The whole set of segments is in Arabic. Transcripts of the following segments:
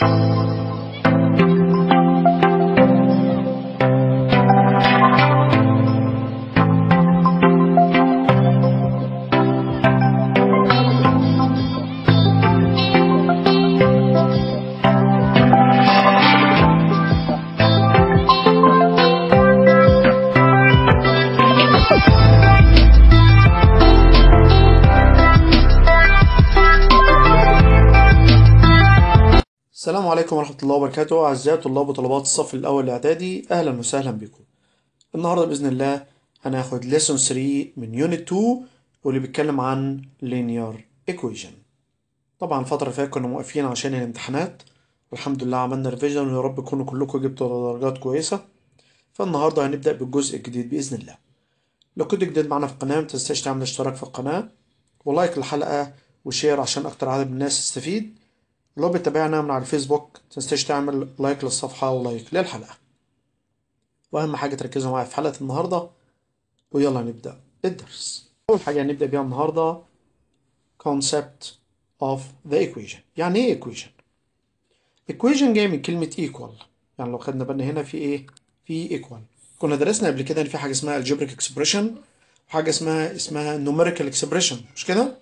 Thank you. وبركاته أعزائي طلاب وطلبات الصف الأول الإعدادي أهلا وسهلا بكم. النهاردة بإذن الله هناخد lesson 3 من unit 2 واللي بيتكلم عن linear equation. طبعا الفترة اللي فاتت كنا موقفين عشان الامتحانات والحمد لله عملنا revision ويا رب تكونوا كلكم جبتوا درجات كويسة. فالنهاردة هنبدأ بالجزء الجديد بإذن الله. لو كنت جديد معنا في القناة متنساش تعمل اشتراك في القناة ولايك للحلقة وشير عشان أكتر عدد من الناس تستفيد. لو بتتابعنا من على الفيسبوك متنساش تعمل لايك للصفحة ولايك للحلقة وأهم حاجة تركزوا معايا في حلقة النهاردة ويلا نبدأ الدرس أول حاجة هنبدأ بيها النهاردة concept of the equation يعني إيه equation؟ equation جاي من كلمة equal يعني لو خدنا بالنا هنا في إيه؟ في equal كنا درسنا قبل كده إن في حاجة اسمها algebraic expression وحاجة اسمها اسمها numerical expression مش كده؟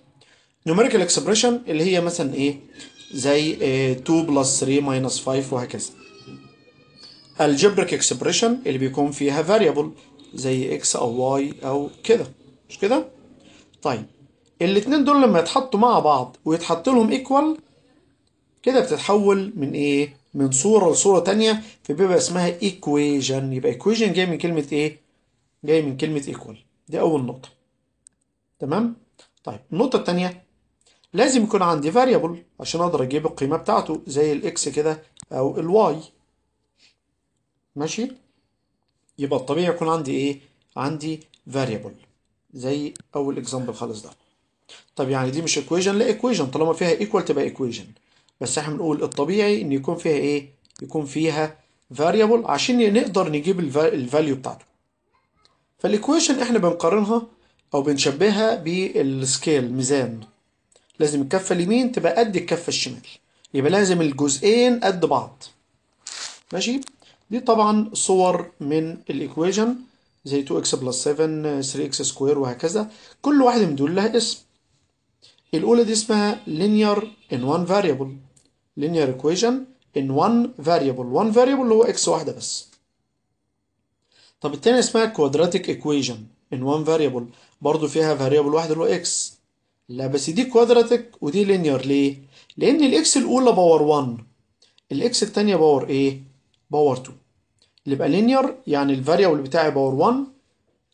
numerical expression اللي هي مثلا إيه؟ زي 2 بلس 3 ماينس 5 وهكذا الجبريك اكسبريشن اللي بيكون فيها فاريبل زي اكس او واي او كده مش كده طيب الاثنين دول لما يتحطوا مع بعض ويتحط لهم ايكوال كده بتتحول من ايه من صوره لصوره ثانيه فبيبقى اسمها ايكويجن يبقى ايكويجن جاي من كلمه ايه جاي من كلمه ايكوال دي اول نقطه تمام طيب النقطه الثانيه لازم يكون عندي فاريبل عشان اقدر اجيب القيمه بتاعته زي الاكس كده او الواي ماشي يبقى الطبيعي يكون عندي ايه عندي فاريبل زي اول اكزامبل خالص ده طب يعني دي مش ايكويشن لا ايكويشن طالما فيها ايكوال تبقى ايكويشن بس احنا بنقول الطبيعي ان يكون فيها ايه يكون فيها فاريبل عشان نقدر نجيب الفاليو بتاعته فالايكويشن احنا بنقارنها او بنشبهها بالسكيل ميزان لازم الكفة اليمين تبقى قد الكفة الشمال يبقى لازم الجزئين قد بعض ماشي دي طبعا صور من الايكويجن زي 2x بلس 7 3x سكوير وهكذا كل واحدة من دول لها اسم الأولى دي اسمها linear in one variable linear equation in one variable one variable اللي هو x واحدة بس طب التانية اسمها quadratic equation in one variable برضو فيها variable واحدة اللي هو x لا بس دي كوادراتيك ودي لينير ليه؟ لأن الإكس الأولى باور 1 الإكس التانية باور إيه؟ باور 2 اللي يبقى لينير يعني الفاريبل بتاعي باور 1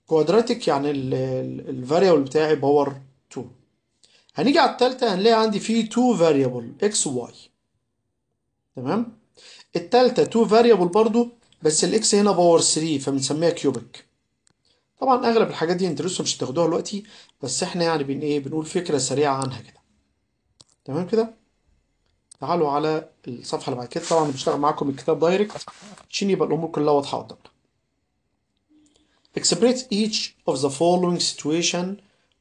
كوادراتيك يعني الفاريبل بتاعي باور 2 هنيجي على التالتة هنلاقي عندي فيه 2 فاريبل إكس وواي تمام؟ التالتة 2 فاريبل برضو بس الإكس هنا باور 3 فبنسميها كيوبيك طبعا اغلب الحاجات دي انت لسه مش هتاخدوها دلوقتي بس احنا يعني بن ايه بنقول فكره سريعه عنها كده تمام كده تعالوا على الصفحه اللي بعد كده طبعا بشتغل معاكم الكتاب دايركت عشان يبقى الامور كلها واضحه قدامنا express each of the following situation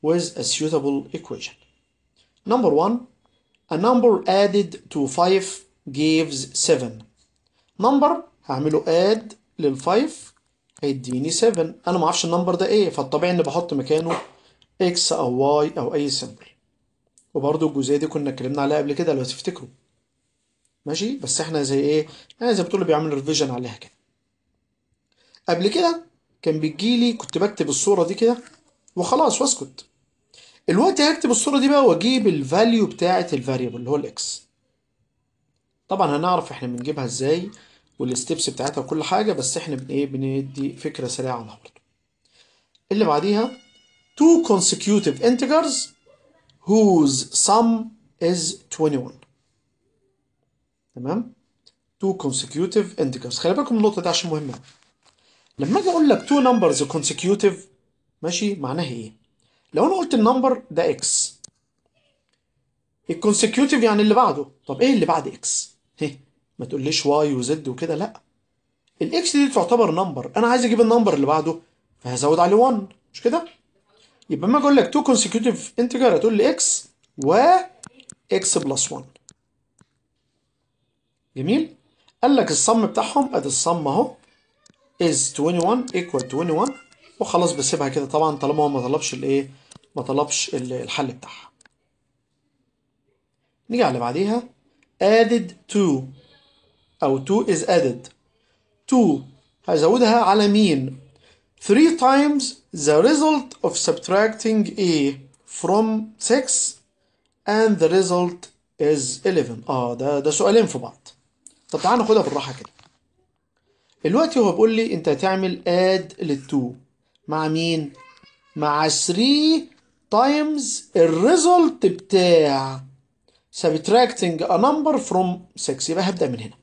with a suitable equation. Number one, a number added to 5 gives 7. Number هعمله add لل 5 هيديني 7 انا ما اعرفش النمبر ده ايه فالطبيعي اني بحط مكانه اكس او واي او اي سيمبل وبرده الجزئيه دي كنا اتكلمنا عليها قبل كده لو تفتكروا ماشي بس احنا زي ايه يعني زي ما بتقولوا بيعمل ريفيجن عليها كده قبل كده كان بتجيلي كنت بكتب الصوره دي كده وخلاص واسكت الوقت هكتب الصوره دي بقى واجيب الفاليو بتاعه الفاريبل اللي هو الاكس طبعا هنعرف احنا بنجيبها ازاي والستبس بتاعتها وكل حاجه بس احنا ايه بندي فكره سريعه عنها برضه اللي بعديها two consecutive integers whose sum is 21 تمام two consecutive integers خلي بالكم النقطه دي عشان مهمه لما اجي اقول لك two numbers consecutive ماشي معناها ايه لو انا قلت النمبر ده اكس الكونسيكيوتيف يعني اللي بعده طب ايه اللي بعد اكس ما تقوليش واي وزد وكده لا الاكس دي تعتبر نمبر انا عايز اجيب النمبر اللي بعده فهزود عليه 1 مش كده يبقى اما اقول لك 2 consecutive integer هتقول لي اكس و اكس بلس 1 جميل قال لك الصم بتاعهم ادي الصم اهو از 21 equal 21 وخلاص بسيبها كده طبعا طالما هو ما طلبش الايه ما طلبش الحل بتاعها نيجي على اللي بعديها added to أو to is added to هزودها على مين three times the result of subtracting A from 6 and the result is 11 اه ده ده سؤالين في بعض طب تعال ناخدها بالراحه كده دلوقتي هو بيقول لي انت هتعمل add لل2 مع مين مع 3 times الريزلت بتاع subtracting a number from 6 يبقى هبدا من هنا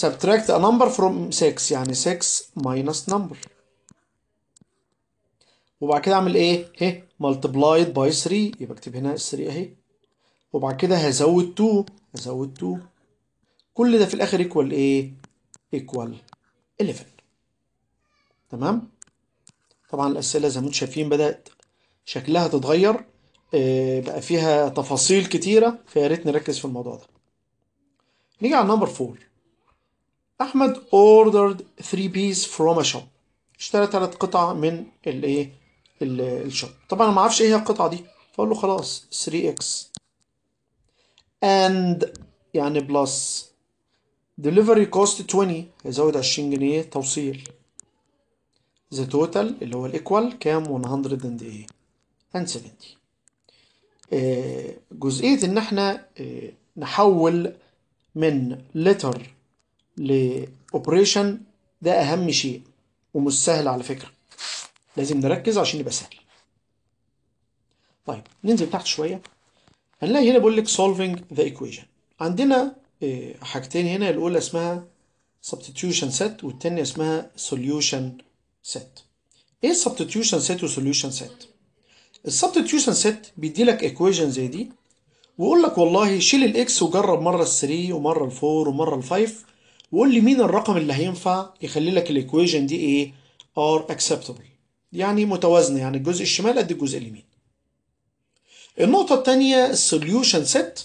subtract a number from 6 يعني 6 minus number وبعد كده اعمل ايه؟ هي إيه؟ multiplied by 3 يبقى اكتب هنا 3 اهي وبعد كده هزود 2 هزود 2 كل ده في الاخر ايكوال ايه؟ ايكوال 11 تمام؟ طبعا الاسئله زي ما انتم شايفين بدات شكلها تتغير آه، بقى فيها تفاصيل كتيره فيا ريت نركز في الموضوع ده. نيجي على نمبر 4 أحمد ordered 3 بيس فروم ا شوب اشترى ثلاث قطع من الايه الشوب طبعا انا ما اعرفش ايه هي القطعه دي فاقول له خلاص 3 اكس اند يعني بلس delivery cost 20 هيزود 20 جنيه توصيل the total اللي هو الايكوال كام 108 أند 70 جزئية إن إحنا آه، نحول من letter لأوبريشن ده أهم شيء ومش سهل على فكرة لازم نركز عشان يبقى سهل طيب ننزل تحت شوية هنلاقي هنا بيقول لك solving the equation عندنا آه، حاجتين هنا الأولى اسمها substitution set والتانية اسمها solution set ايه substitution set وsolution set substitution سيت بيدي لك ايكويشن زي دي ويقول لك والله شيل الاكس وجرب مره ال 3 ومره ال 4 ومره ال 5 وقول لي مين الرقم اللي هينفع يخلي لك الايكويشن دي ايه ار اكسبتبل يعني متوازنه يعني الجزء الشمال قد الجزء اليمين النقطة الثانية السوليوشن سيت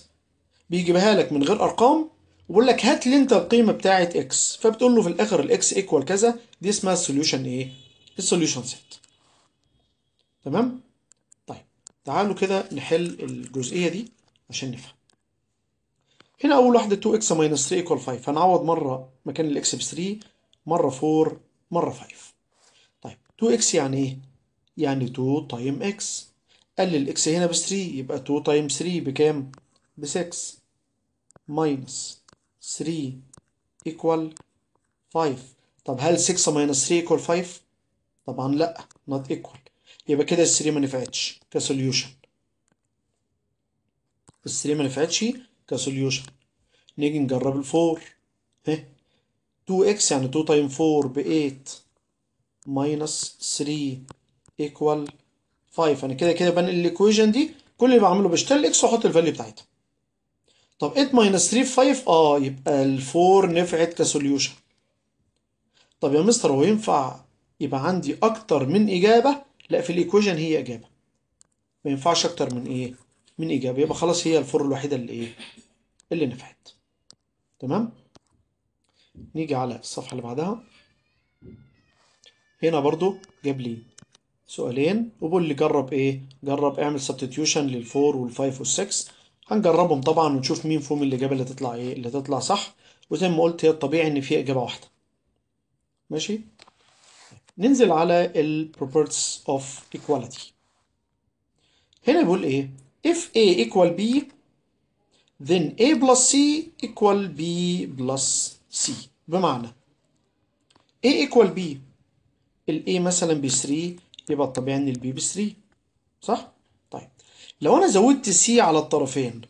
بيجيبها لك من غير أرقام وبيقول لك هات لي أنت القيمة بتاعة إكس فبتقول له في الآخر الإكس إيكوال كذا دي اسمها السوليوشن إيه؟ السوليوشن سيت تمام؟ طيب تعالوا كده نحل الجزئية دي عشان نفهم هنا اول واحده 2x ماينس 3 equal 5 هنعوض مره مكان الاكس ب 3 مره 4 مره 5 طيب 2x يعني ايه يعني 2 تايم x قلل x هنا ب 3 يبقى 2 تايم 3 بكام ب 6 minus 3 equal 5 طب هل 6 ماينس 3 equal 5 طبعا لا not equal يبقى كده ال 3 ما نفعتش كسوليوشن ال 3 ما نفعتش كسوليوشن نيجي نجرب الفور اه 2x يعني 2 تايم 4 ب 8 ماينس 3 ايكوال 5 انا كده كده بنقل الايكويجن دي كل اللي بعمله بشتغل اكس واحط الفاليو بتاعتها طب 8 ماينس 3 5 اه يبقى ال 4 نفعت كسوليوشن طب يا مستر هو ينفع يبقى عندي اكتر من اجابه لا في الايكويجن هي اجابه ما ينفعش اكتر من ايه من اجابه يبقى خلاص هي الفور الوحيده اللي ايه اللي نفعت تمام نيجي على الصفحة اللي بعدها هنا برضو جاب لي سؤالين وبقول لي جرب ايه جرب اعمل سبتيتيوشن للفور والفايف والسكس هنجربهم طبعا ونشوف مين فيهم الإجابة اللي تطلع ايه اللي تطلع صح وزي ما قلت هي الطبيعي إن في إجابة واحدة ماشي ننزل على ال properties of equality هنا بيقول ايه if A equal B then A plus C equal B plus C بمعنى A equal B ال A مثلا ب 3 يبقى الطبيعي ان ال B ب 3 صح؟ طيب لو انا زودت C على الطرفين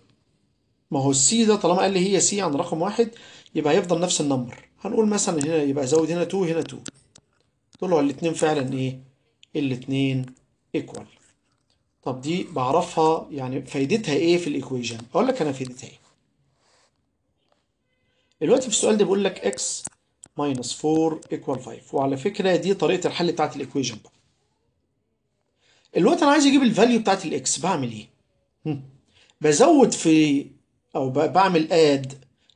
ما هو ال C ده طالما قال لي هي C عن رقم واحد يبقى هيفضل نفس النمبر هنقول مثلا هنا يبقى زود هنا 2 هنا 2 دول هو فعلا ايه الاثنين ايكوال طب دي بعرفها يعني فايدتها ايه في الايكويشن اقول لك انا فايدتها ايه دلوقتي في السؤال ده بيقول لك x ماينس 4 ايكوال 5 وعلى فكره دي طريقه الحل بتاعت الايكويشن بقى دلوقتي انا عايز اجيب الفاليو بتاعت الاكس بعمل ايه بزود في او بعمل اد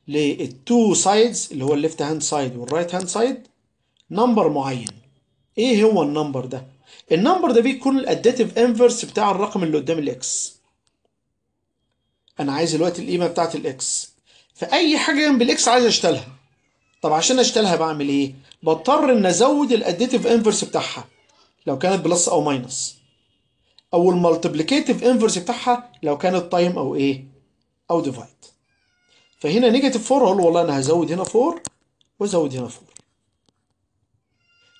للتو سايدز اللي هو الليفت هاند سايد والرايت هاند سايد نمبر معين ايه هو النمبر ده النمبر ده بيكون الاداتيف انفرس بتاع الرقم اللي قدام الاكس انا عايز دلوقتي القيمه بتاعت الاكس فاي حاجه جنب الاكس عايز اشتلها طب عشان اشتلها بعمل ايه بضطر ان ازود الاديتيف انفرس بتاعها لو كانت بلس او ماينس او المالتيبليكيتيف انفرس بتاعها لو كانت تايم او ايه او ديفايد فهنا نيجاتيف 4 اقول والله انا هزود هنا 4 وازود هنا 4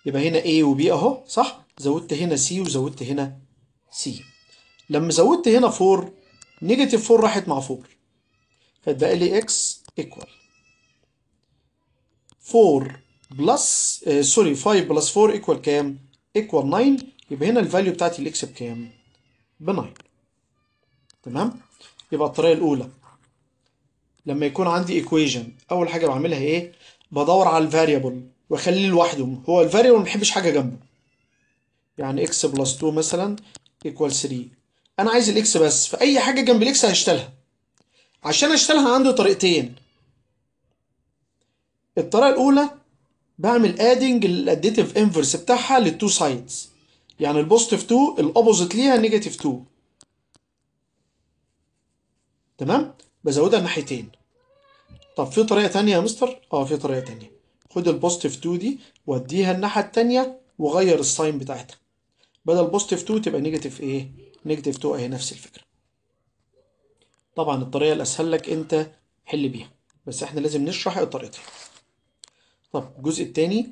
يبقى هنا A وB اهو صح زودت هنا سي وزودت هنا سي لما زودت هنا 4 نيجاتيف 4 راحت مع 4 فاتبقى لي اكس ايكوال 4 بلس آه سوري 5 بلس 4 ايكوال كام؟ ايكوال 9 يبقى هنا الفاليو بتاعتي الاكس بكام؟ ب 9 تمام؟ يبقى الطريقه الاولى لما يكون عندي ايكويجن اول حاجه بعملها ايه؟ بدور على الفاريبل واخليه لوحده هو الفاريبل ما بحبش حاجه جنبه يعني اكس بلس 2 مثلا ايكوال 3 انا عايز الاكس بس فاي حاجه جنب الاكس هشتلها عشان اشتلها عندي طريقتين الطريقه الاولى بعمل ادنج الاديتيف انفرس بتاعها للتو سايدز يعني البوزيتيف 2 الاوبوزيت ليها نيجاتيف 2 تمام بزودها ناحيتين طب في طريقه تانية يا مستر اه في طريقه تانية خد البوزيتيف 2 دي واديها الناحيه التانية وغير الساين بتاعتها بدل بوزيتيف 2 تبقى نيجاتيف ايه نيجاتيف 2 اهي نفس الفكره طبعا الطريقه الاسهل لك انت حل بيها بس احنا لازم نشرح الطريقتين طب الجزء الثاني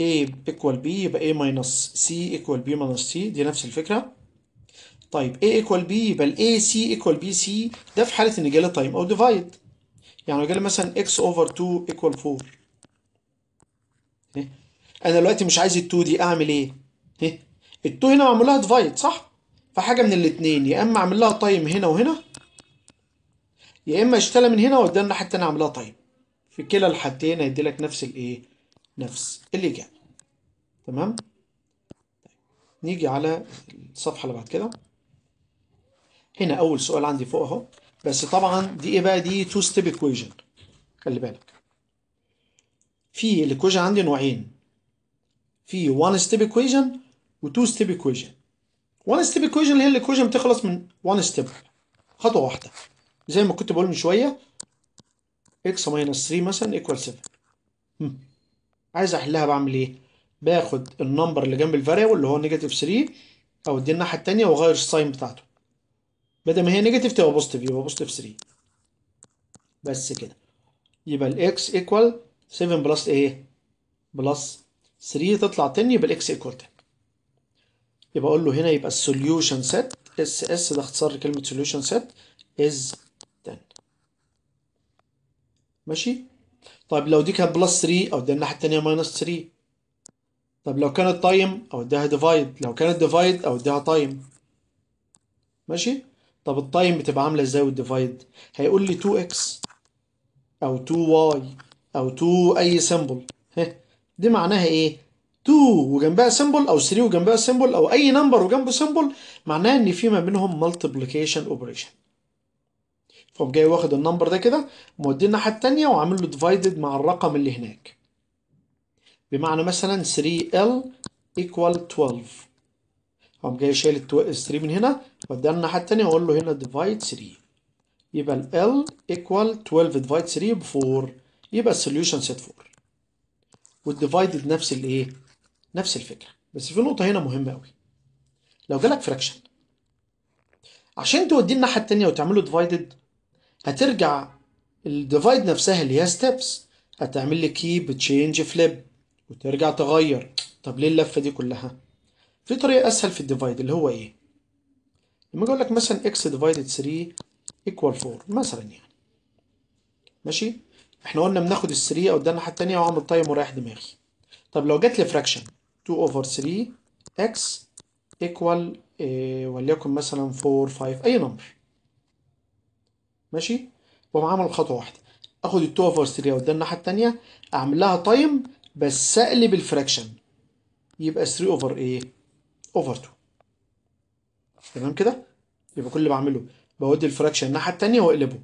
a equal b يبقى a minus c equal b minus c دي نفس الفكرة طيب a equal b يبقى ال a c equal b c ده في حالة ان جالي تايم او divide يعني لو جالي مثلا x over 2 equal 4 انا دلوقتي مش عايز التو 2 دي اعمل ايه اهي ال2 هنا معمول لها ديفايد صح فحاجه من الاثنين يا اما اعمل لها تايم هنا وهنا يا اما اشتلى من هنا واديها الناحيه الثانيه اعمل لها تايم في كلا الحالتين هيدي لك نفس الايه نفس الاجابه تمام نيجي على الصفحه اللي بعد كده هنا اول سؤال عندي فوق اهو بس طبعا دي ايه بقى دي تو ستيب ايكويجن خلي بالك في الايكويجن عندي نوعين في 1 ستيب ايكويجن و2 ستيب ايكويجن 1 ستيب ايكويشن اللي هي الايكويشن بتخلص من 1 ستيب خطوه واحده زي ما كنت بقول من شويه اكس ماينس 3 مثلا ايكوال 7 عايز احلها بعمل ايه باخد النمبر اللي جنب الفاريبل اللي هو نيجاتيف 3 او دي الناحيه الثانيه واغير الساين بتاعته بدل ما هي نيجاتيف تبقى بوزيتيف يبقى بوزيتيف 3 بس كده يبقى الاكس ايكوال 7 بلس ايه بلس 3 تطلع تاني يبقى الاكس ايكوال 10 يبقى اقول له هنا يبقى السوليوشن سيت اس اس ده اختصار لكلمه سوليوشن سيت از 10 ماشي طيب لو دي كانت بلس 3 او ده الناحيه الثانيه ماينس 3 طب لو كانت تايم او اداها ديفايد لو كانت ديفايد او اداها تايم ماشي طب التايم بتبقى عامله ازاي والديفايد هيقول لي 2 اكس او 2 واي او 2 اي سيمبل دي معناها ايه 2 وجنبها سيمبل او 3 وجنبها سيمبل او اي نمبر وجنبه سيمبل معناها ان في ما بينهم مالتيبليكيشن اوبريشن فقوم جاي واخد النمبر ده كده موديه الناحيه الثانيه وعامل له ديفايدد مع الرقم اللي هناك بمعنى مثلا 3L equal 12 قوم جاي شايل ال 3 من هنا وديها الناحيه الثانيه واقول له هنا ديفايد 3 يبقى ال L equal 12 ديفايد 3 ب 4 يبقى السوليوشن سيت 4 والديفايدد نفس الايه؟ نفس الفكره بس في نقطه هنا مهمه قوي لو جالك فراكشن عشان توديه الناحيه الثانيه وتعمله ديفايدد هترجع الديفايد نفسها اللي هي ستيبس هتعمل لي كيب تشينج فليب وترجع تغير طب ليه اللفه دي كلها في طريقه اسهل في الديفايد اللي هو ايه لما اجي اقول لك مثلا اكس ديفايدد 3 ايكوال 4 مثلا يعني ماشي احنا قلنا بناخد ال 3 او الناحيه الثانيه واعمل تايم ورايح دماغي طب لو جت لي فراكشن 2 اوفر 3 اكس ايكوال وليكن مثلا 4 5 اي نمبر ماشي واقوم عامل خطوه واحده اخد ال 2 اوفر 3 او الناحيه الثانيه اعمل لها تايم بس اقلب الفراكشن يبقى 3 اوفر ايه اوفر 2 تمام كده يبقى كل اللي بعمله بودي الفراكشن الناحيه الثانيه واقلبه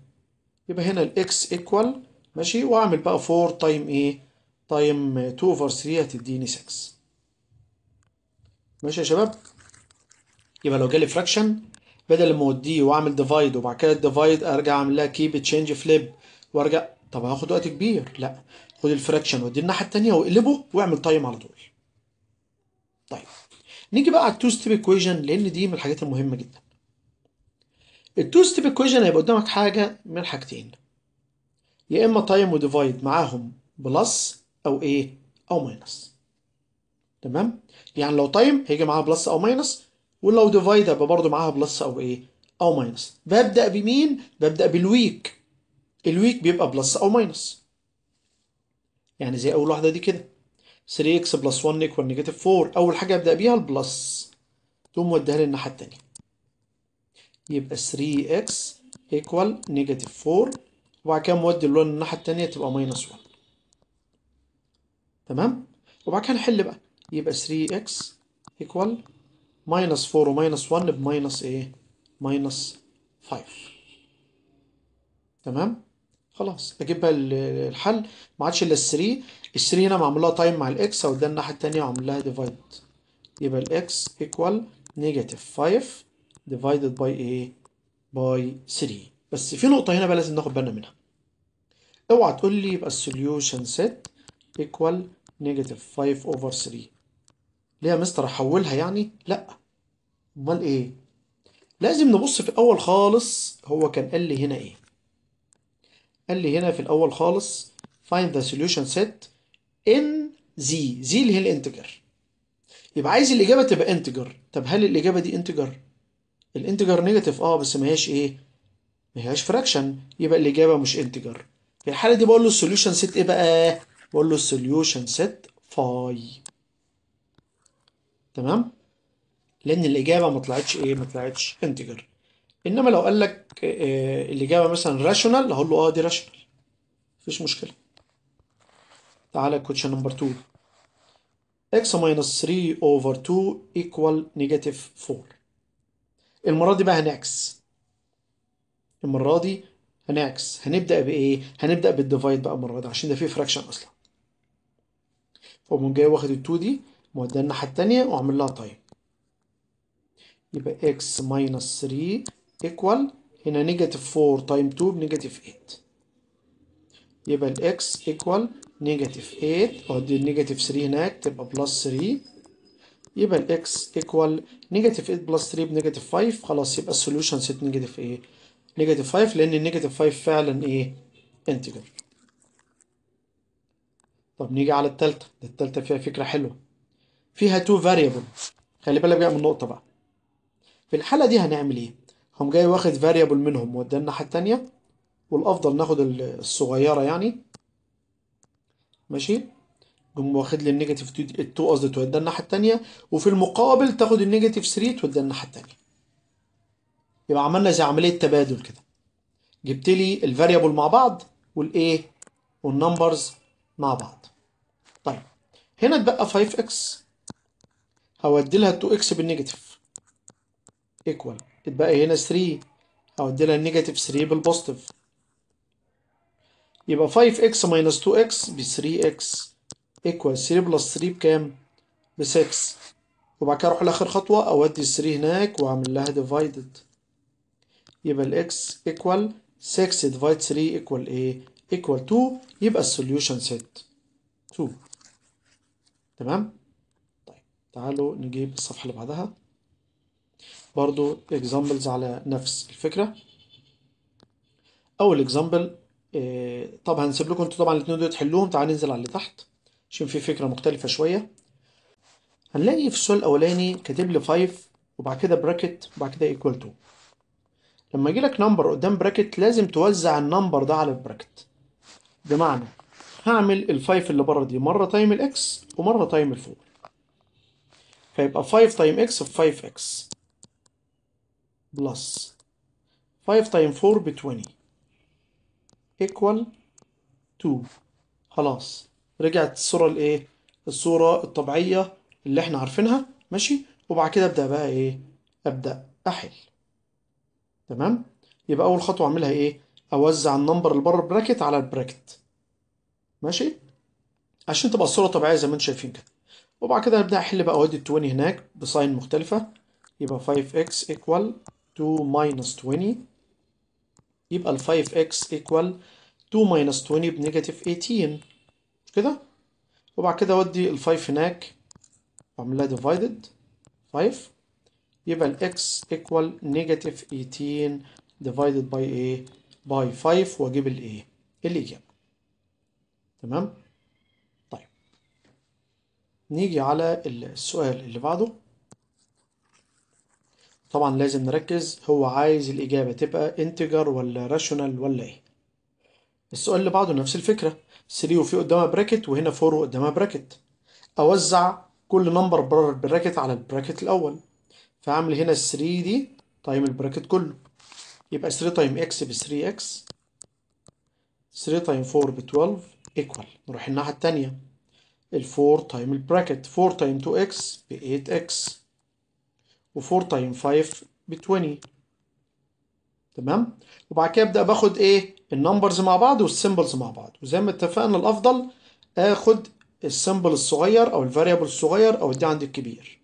يبقى هنا الاكس ايكوال ماشي واعمل بقى 4 تايم ايه تايم 2 اوفر 3 هتديني 6 ماشي يا شباب يبقى لو جالي فراكشن بدل ما اوديه واعمل ديفايد وبعد كده الديفايد ارجع اعمل لها كيب تشينج فليب وارجع طب هاخد وقت كبير لا خد الفراكشن وديه الناحيه الثانيه واقلبه واعمل تايم على طول طيب نيجي بقى على التو ستيب ايكويشن لان دي من الحاجات المهمه جدا التو ستيب ايكويشن هيبقى قدامك حاجه من حاجتين يا إما تايم وديفايد معاهم بلس أو إيه أو ماينس تمام يعني لو تايم هيجي معاها بلس أو ماينس ولو ديفايد هيبقى برضه معاها بلس أو إيه أو ماينس ببدأ بمين؟ ببدأ بالويك الويك بيبقى بلس أو ماينس يعني زي أول واحدة دي كده 3x بلس 1 يكوال نيجاتيف 4 أول حاجة أبدأ بيها البلس تقوم موديها لي الناحية التانية يبقى 3x يكوال نيجاتيف 4 وبعد كده مودي اللون الناحية التانية تبقى ماينس 1 تمام وبعد كده نحل بقى يبقى 3x equal ماينس 4 وماينس 1 بماينس ايه ماينس 5 تمام خلاص اجيب بقى الحل ما عادش الا 3 ال 3 هنا معمول لها تايم مع الاكس او ده الناحيه الثانيه وعامل لها ديفايد يبقى الاكس ايكوال نيجاتيف 5 ديفايدد باي ايه باي 3 بس في نقطة هنا بقى لازم ناخد بالنا منها اوعى تقول لي يبقى السوليوشن سيت ايكوال نيجاتيف 5 اوفر 3 ليه يا مستر احولها يعني؟ لا امال ايه؟ لازم نبص في الاول خالص هو كان قال لي هنا ايه؟ قال لي هنا في الاول خالص find the solution set in z z اللي هي الانتجر يبقى عايز الاجابه تبقى انتجر طب هل الاجابه دي انتجر؟ الانتجر نيجاتيف اه بس ما هياش ايه؟ ما هياش فراكشن يبقى الاجابه مش انتجر في الحاله دي بقول له السوليوشن سيت ايه بقى بقول له السوليوشن سيت فاي تمام لان الاجابه ما طلعتش ايه ما طلعتش انتجر انما لو قال لك آه، آه، الاجابه مثلا راشونال هقول له اه دي راشونال مفيش مشكله تعالى كوتشن نمبر 2 x minus 3 over 2 equal negative 4 المرة دي بقى هنعكس المرة دي هنعكس هنبدأ بإيه؟ هنبدأ بالديفايد بقى المرة دي عشان ده فيه فراكشن أصلا فأقوم جاي واخد التو دي موديها الناحية التانية وأعمل لها تايم يبقى x ماينس 3 إيكوال هنا نيجاتيف 4 تايم 2 بنيجاتيف 8 يبقى الاكس ايكوال نيجاتيف 8 اودي النيجاتيف 3 هناك تبقى بلس 3 يبقى الاكس ايكوال نيجاتيف 8 بلس 3 بنيجاتيف 5 خلاص يبقى السوليوشن سيت نيجاتيف ايه نيجاتيف 5 لان النيجاتيف 5 فعلا ايه انتجر طب نيجي على التالتة ده التالتة فيها فكرة حلوة فيها تو فاريبل خلي بالك بقى من النقطة بقى في الحالة دي هنعمل ايه هم جاي واخد فاريبل منهم وده الناحية التانية والافضل ناخد الصغيرة يعني ماشي جم واخد لي النيجاتيف 2 قصدي توديها الناحية التانية وفي المقابل تاخد النيجاتيف 3 توديها الناحية التانية يبقى عملنا زي عمليه تبادل كده جبت لي الفاريبل مع بعض والايه والنمبرز مع بعض طيب هنا اتبقى 5x هودي لها 2x بالنيجاتيف ايكوال اتبقى هنا 3 هودي لها النيجاتيف 3 بالبوزيتيف يبقي يبقى 5x ماينس 2x ب 3x ايكوال 3 بلس 3 بكام؟ ب 6 وبعد كده اروح لاخر خطوه اودي ال 3 هناك واعمل لها ديفايدد يبقى الاكس equal 6 divided 3 equal ايه؟ equal 2 يبقى السوليوشن سيت 2 تمام؟ طيب تعالوا نجيب الصفحة اللي بعدها برضو اكزامبلز على نفس الفكرة أول اكزامبل آه، طب هنسيب لكم انتوا طبعا الاثنين دول تحلوهم تعالوا ننزل على اللي تحت عشان في فكرة مختلفة شوية هنلاقي في السؤال الأولاني كاتب لي 5 وبعد كده براكت وبعد كده ايكوال 2 لما يجيلك نمبر قدام براكت لازم توزع النمبر ده على البراكت بمعنى هعمل الفايف اللي بره دي مرة تايم الاكس ومرة تايم الفور فيبقى 5 تايم اكس في 5 اكس بلس 5 تايم 4 ب 20 ايكوال 2 خلاص رجعت الصورة الايه؟ الصورة الطبيعية اللي احنا عارفينها ماشي وبعد كده ابدأ بقى ايه؟ ابدأ احل تمام يبقى اول خطوه اعملها ايه اوزع النمبر اللي بره البراكت على البراكت ماشي عشان تبقى الصوره طبيعيه زي ما انتم شايفين كده وبعد كده هبدا احل بقى وادي ال 20 هناك بساين مختلفه يبقى 5x equal 2 minus 20 يبقى ال 5x equal 2 minus 20 بنيجاتيف 18 مش كده وبعد كده اودي ال 5 هناك واعملها divided 5 يبقى x equal negative 18 divided by ايه؟ by 5 واجيب الايه؟ الاجابه. تمام؟ طيب نيجي على السؤال اللي بعده طبعا لازم نركز هو عايز الاجابه تبقى انتجر ولا راشونال ولا ايه؟ السؤال اللي بعده نفس الفكره 3 وفي قدامها براكت وهنا 4 وقدامها براكت اوزع كل نمبر بره البراكت على البراكت الاول فهعمل هنا 3 دي تايم البراكت كله يبقى 3 تايم اكس ب 3 اكس 3 تايم 4 ب 12 ايكوال نروح الناحية التانية ال 4 تايم البراكت 4 تايم 2 اكس ب 8 اكس و 4 تايم 5 ب 20 تمام وبعد كده ابدا باخد ايه النمبرز مع بعض والسيمبلز مع بعض وزي ما اتفقنا الافضل اخد السيمبل الصغير او الفاريبل الصغير او الدي عند الكبير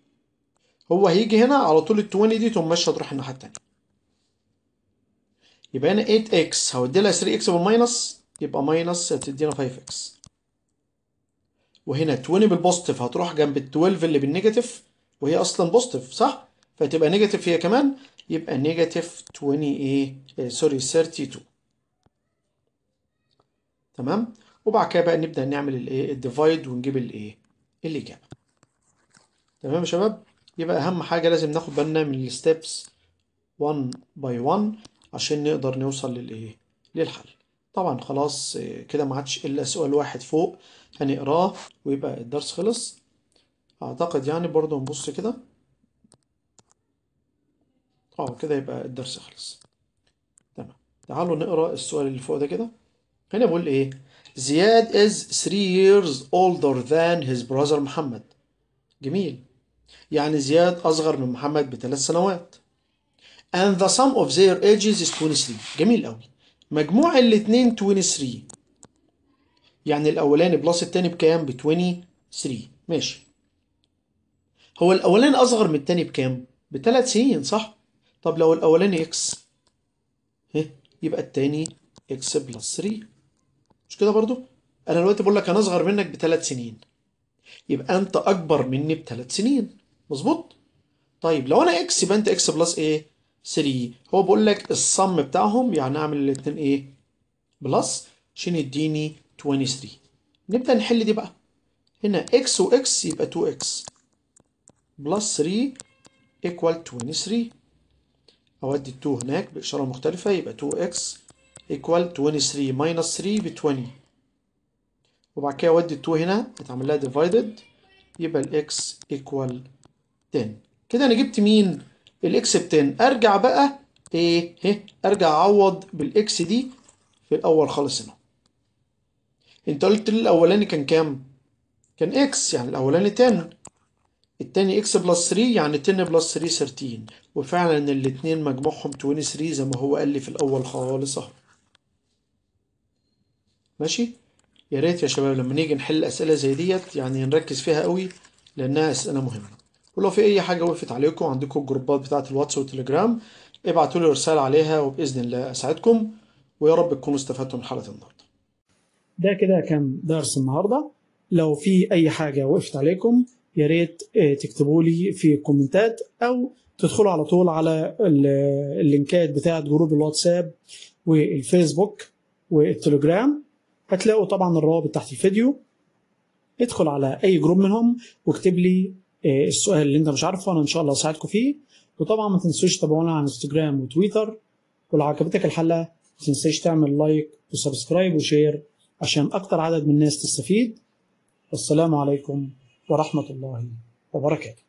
هو هيجي هنا على طول ال 20 دي تقوم ماشيه تروح الناحيه التانيه يبقى هنا 8x هودي لها 3x بالماينس يبقى ماينس هتدينا 5x وهنا 20 بالبوزيتيف هتروح جنب ال 12 اللي بالنيجاتيف وهي اصلا بوزيتيف صح فتبقى نيجاتيف هي كمان يبقى نيجاتيف 20 ايه سوري 32 تمام وبعد كده بقى نبدا نعمل الايه الديفايد ونجيب الايه الاجابه تمام يا شباب يبقى أهم حاجة لازم ناخد بالنا من الستيبس 1 باي 1 عشان نقدر نوصل للإيه للحل طبعا خلاص كده ما عادش إلا سؤال واحد فوق هنقراه ويبقى الدرس خلص أعتقد يعني برضو نبص كده اه كده يبقى الدرس خلص تمام تعالوا نقرا السؤال اللي فوق ده كده هنا بيقول ايه زياد is 3 years older than his brother محمد جميل يعني زياد أصغر من محمد بثلاث سنوات and the sum of their ages is 23 جميل قوي مجموع الاثنين 23 يعني الاولاني بلس التاني بكام ب 23 ماشي هو الاولاني اصغر من التاني بكام بثلاث سنين صح طب لو الاولاني اكس إيه؟ ها يبقى التاني اكس بلس 3 مش كده برضو انا دلوقتي بقول لك انا اصغر منك بثلاث سنين يبقى انت اكبر مني بثلاث سنين مظبوط طيب لو انا اكس يبقى انت اكس بلس ايه 3 هو بيقول لك الصم بتاعهم يعني اعمل الاثنين ايه بلس عشان يديني 23 نبدا نحل دي بقى هنا اكس واكس يبقى 2 اكس بلس 3 ايكوال 23 اودي 2 هناك باشاره مختلفه يبقى 2 اكس ايكوال 23 ماينس 3 ب 20 وبعد كده اودي 2 هنا اتعمل لها ديفايدد يبقى الاكس ايكوال تاني كده انا جبت مين الاكس ب 10 ارجع بقى ايه ايه ارجع اعوض بالاكس دي في الاول خالص هنا انت قلت الاولاني كان كام كان اكس يعني الاولاني 10 التاني اكس بلس 3 يعني 10 بلس 3 13 وفعلا الاتنين مجموعهم 23 زي ما هو قال لي في الاول خالص اهو ماشي يا ريت يا شباب لما نيجي نحل اسئله زي ديت يعني نركز فيها قوي لانها اسئله مهمه ولو في اي حاجه وقفت عليكم عندكم الجروبات بتاعه الواتس والتليجرام ابعتوا لي رساله عليها وباذن الله اساعدكم ويا رب تكونوا استفدتوا من حلقه النهارده ده كده كان درس النهارده لو في اي حاجه وقفت عليكم يا ريت آه، تكتبوا لي في الكومنتات او تدخلوا على طول على اللينكات بتاعه جروب الواتساب والفيسبوك والتليجرام هتلاقوا طبعا الروابط تحت الفيديو ادخل على اي جروب منهم واكتب لي آه، السؤال اللي انت مش عارفه انا ان شاء الله اساعدكم فيه وطبعا ما تنسوش تتابعونا على انستجرام وتويتر ولو عجبتك الحلقه ما تنساش تعمل لايك وسبسكرايب وشير عشان اكتر عدد من الناس تستفيد والسلام عليكم ورحمه الله وبركاته